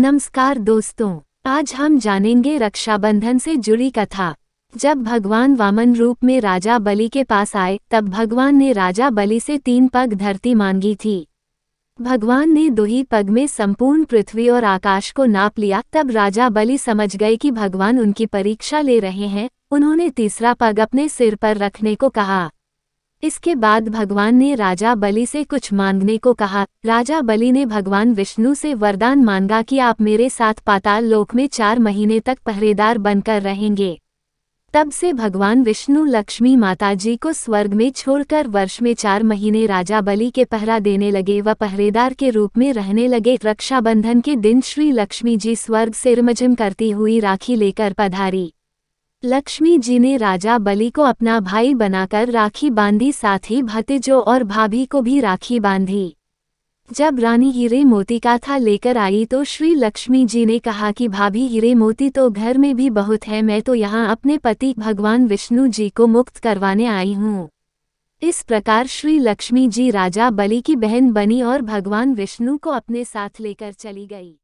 नमस्कार दोस्तों आज हम जानेंगे रक्षाबंधन से जुड़ी कथा जब भगवान वामन रूप में राजा बलि के पास आए तब भगवान ने राजा बलि से तीन पग धरती मांगी थी भगवान ने दो ही पग में संपूर्ण पृथ्वी और आकाश को नाप लिया तब राजा बलि समझ गए कि भगवान उनकी परीक्षा ले रहे हैं उन्होंने तीसरा पग अपने सिर पर रखने को कहा इसके बाद भगवान ने राजा बलि से कुछ मांगने को कहा राजा बलि ने भगवान विष्णु से वरदान मांगा कि आप मेरे साथ पाताल लोक में चार महीने तक पहरेदार बनकर रहेंगे तब से भगवान विष्णु लक्ष्मी माता जी को स्वर्ग में छोड़कर वर्ष में चार महीने राजा बलि के पहरा देने लगे व पहरेदार के रूप में रहने लगे रक्षाबंधन के दिन श्री लक्ष्मी जी स्वर्ग से रिमझिम करती हुई राखी लेकर पधारी लक्ष्मी जी ने राजा बलि को अपना भाई बनाकर राखी बांधी साथ ही भतीजो और भाभी को भी राखी बांधी जब रानी हीरे मोती का था लेकर आई तो श्री लक्ष्मी जी ने कहा कि भाभी हीरे मोती तो घर में भी बहुत है मैं तो यहाँ अपने पति भगवान विष्णु जी को मुक्त करवाने आई हूँ इस प्रकार श्री लक्ष्मी जी राजा बलि की बहन बनी और भगवान विष्णु को अपने साथ लेकर चली गई